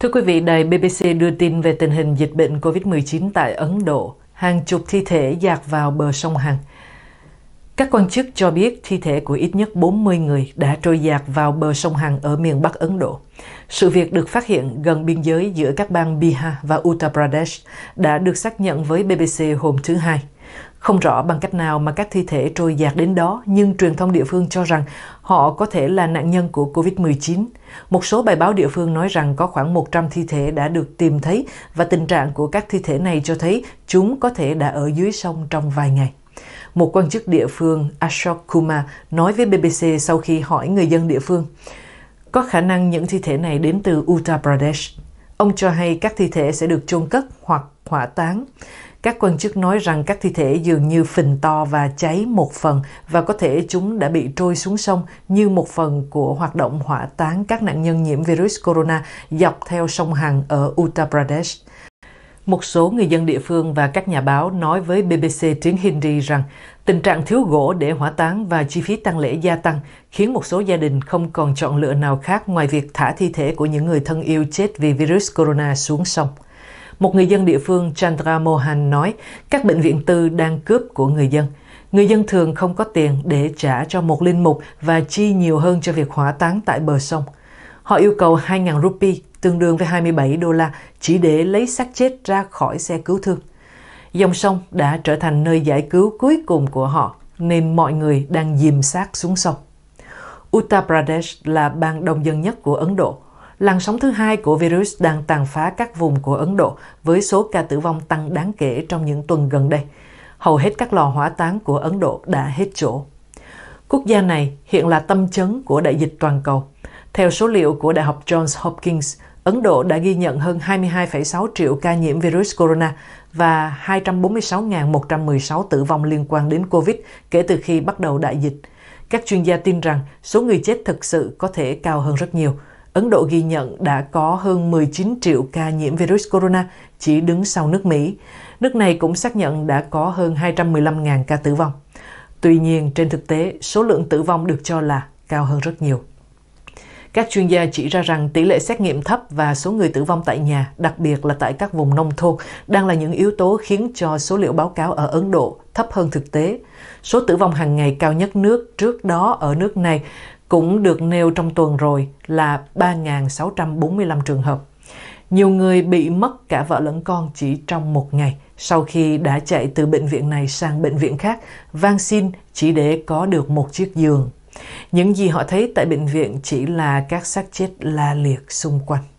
Thưa quý vị, đài BBC đưa tin về tình hình dịch bệnh COVID-19 tại Ấn Độ. Hàng chục thi thể dạt vào bờ sông Hằng. Các quan chức cho biết thi thể của ít nhất 40 người đã trôi dạt vào bờ sông Hằng ở miền Bắc Ấn Độ. Sự việc được phát hiện gần biên giới giữa các bang Bihar và Uttar Pradesh đã được xác nhận với BBC hôm thứ Hai. Không rõ bằng cách nào mà các thi thể trôi dạt đến đó, nhưng truyền thông địa phương cho rằng họ có thể là nạn nhân của COVID-19. Một số bài báo địa phương nói rằng có khoảng 100 thi thể đã được tìm thấy và tình trạng của các thi thể này cho thấy chúng có thể đã ở dưới sông trong vài ngày. Một quan chức địa phương Ashok Kumar nói với BBC sau khi hỏi người dân địa phương, có khả năng những thi thể này đến từ Uttar Pradesh. Ông cho hay các thi thể sẽ được chôn cất hoặc hỏa táng. Các quan chức nói rằng các thi thể dường như phình to và cháy một phần và có thể chúng đã bị trôi xuống sông như một phần của hoạt động hỏa táng các nạn nhân nhiễm virus corona dọc theo sông Hằng ở Uttar Pradesh. Một số người dân địa phương và các nhà báo nói với BBC tiếng Hindi rằng tình trạng thiếu gỗ để hỏa táng và chi phí tăng lễ gia tăng khiến một số gia đình không còn chọn lựa nào khác ngoài việc thả thi thể của những người thân yêu chết vì virus corona xuống sông. Một người dân địa phương Chandra Mohan nói, các bệnh viện tư đang cướp của người dân. Người dân thường không có tiền để trả cho một linh mục và chi nhiều hơn cho việc hỏa táng tại bờ sông. Họ yêu cầu 2.000 rupee, tương đương với 27 đô la, chỉ để lấy xác chết ra khỏi xe cứu thương. Dòng sông đã trở thành nơi giải cứu cuối cùng của họ, nên mọi người đang dìm xác xuống sông. Uttar Pradesh là bang đông dân nhất của Ấn Độ – Làn sóng thứ hai của virus đang tàn phá các vùng của Ấn Độ với số ca tử vong tăng đáng kể trong những tuần gần đây. Hầu hết các lò hỏa táng của Ấn Độ đã hết chỗ. Quốc gia này hiện là tâm chấn của đại dịch toàn cầu. Theo số liệu của Đại học Johns Hopkins, Ấn Độ đã ghi nhận hơn 22,6 triệu ca nhiễm virus corona và 246.116 tử vong liên quan đến COVID kể từ khi bắt đầu đại dịch. Các chuyên gia tin rằng số người chết thực sự có thể cao hơn rất nhiều – Ấn Độ ghi nhận đã có hơn 19 triệu ca nhiễm virus corona, chỉ đứng sau nước Mỹ. Nước này cũng xác nhận đã có hơn 215.000 ca tử vong. Tuy nhiên, trên thực tế, số lượng tử vong được cho là cao hơn rất nhiều. Các chuyên gia chỉ ra rằng tỷ lệ xét nghiệm thấp và số người tử vong tại nhà, đặc biệt là tại các vùng nông thôn, đang là những yếu tố khiến cho số liệu báo cáo ở Ấn Độ thấp hơn thực tế. Số tử vong hàng ngày cao nhất nước trước đó ở nước này cũng được nêu trong tuần rồi là 3.645 trường hợp. Nhiều người bị mất cả vợ lẫn con chỉ trong một ngày sau khi đã chạy từ bệnh viện này sang bệnh viện khác, van xin chỉ để có được một chiếc giường. Những gì họ thấy tại bệnh viện chỉ là các xác chết la liệt xung quanh.